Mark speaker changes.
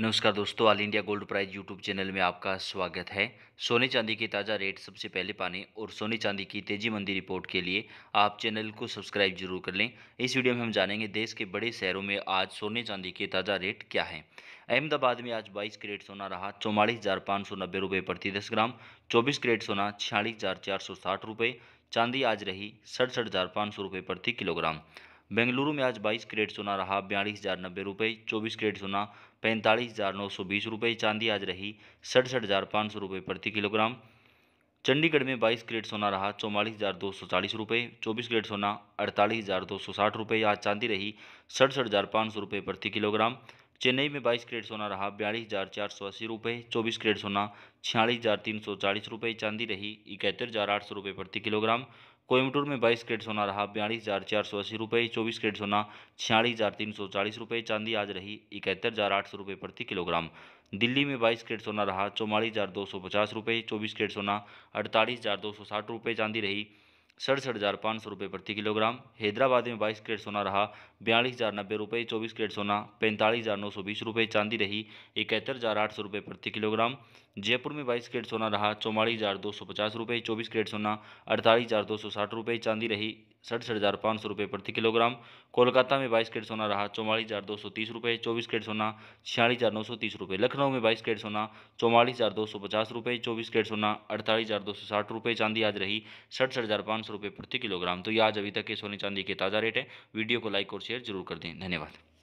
Speaker 1: नमस्कार दोस्तों all India gold price YouTube channel में आपका स्वागत है सोने चांदी के ताज़ा रेट सबसे पहले पाने और सोने चांदी की तेजी मंदी रिपोर्ट के लिए आप चैनल को सब्सक्राइब जरूर कर लें इस वीडियो में हम जानेंगे देश के बड़े शहरों में आज सोने चांदी के ताज़ा रेट क्या है अहमदाबाद में आज 22 करेट सोना रहा चौवालीस हज़ार पाँच सौ नब्बे रुपये प्रति दस ग्राम चौबीस करेट सोना छियालीस हज़ार चार सौ साठ रुपये चांदी आज रही सड़सठ हज़ार पाँच सौ रुपये प्रति किलोग्राम बेंगलुरु में आज 22 करेट सोना रहा बयालीस हज़ार नब्बे रुपये चौबीस करेट सोना पैंतालीस हज़ार नौ सौ बीस रुपये चांदी आज रही सड़सठ हज़ार पाँच सौ रुपये प्रति किलोग्राम चंडीगढ़ में 22 करेट सोना रहा चौवालीस हज़ार दो सौ चालीस रुपये चौबीस क्रेड सोना अड़तालीस हज़ार दो सौ साठ रुपये आज चांदी रही सड़सठ हज़ार पाँच सौ रुपये प्रति किलोग्राम चेन्नई में बाईस करेट सोना रहा बयालीस हज़ार चार सौ अस्सी रुपये चौबीस करेट सोना छियालीस हज़ार तीन सौ चालीस रुपये चांदी रही इकहत्तर हज़ार आठ सौ रुपये प्रति किलोग्राम कोयम्बटूर में बाईस कैरेट सोना रहा बयालीस हज़ार चार सौ अस्सी रुपये चौबीस कैरेट सोना छियालीस हज़ार तीन सौ चालीस रुपये चांदी आज रही इकहत्तर हज़ार आठ सौ रुपये प्रति किलोग्राम दिल्ली में बाईस कैरेट सोना रहा चौवालीस हज़ार दो सौ पचास रुपये चौबीस कैरेट सोना अड़तालीस हज़ार दो सौ साठ रुपये चांदी रही सड़सठ हज़ार पाँच सौ रुपये प्रति किलोग्राम हैदराबाद में बाईस कैरेट सोना रहा बयालीस हज़ार नब्बे रुपये चौबीस कैरेट सोना पैंतालीस हज़ार नौ सौ बीस रुपये चांदी रही इकहत्तर हज़ार आठ सौ रुपये प्रति किलोग्राम जयपुर में बाईस कैरेट सोना रहा चौवालीस हज़ार दो सौ पचास रुपये चौबीस कैरेट सोना अड़तालीस हज़ार दो सौ साठ रुपये चांदी रही सड़सठ हज़ार पाँच सौ रुपये प्रति किलोग्राम कोलकाता में बाईस कैरेट सोना रहा चौवालीस हज़ार दो सौ तीस रुपये चौबीस कैरेट सोना छियालीस हज़ार नौ सौ तीस रुपये लखनऊ में बाईस कैरेट सोना चौवालीस हज़ार दो सौ पचास रुपये चौबीस कैरेट सोना अड़तालीस हज़ार दो सौ साठ रुपये चांदी आज रही सड़सठ हज़ार पाँच सौ रुपये प्रति किलोग्राम तो ये आज अभी तक के सोने चांदी के ताज़ा रेट है वीडियो को लाइक और शेयर जरूर कर दें धन्यवाद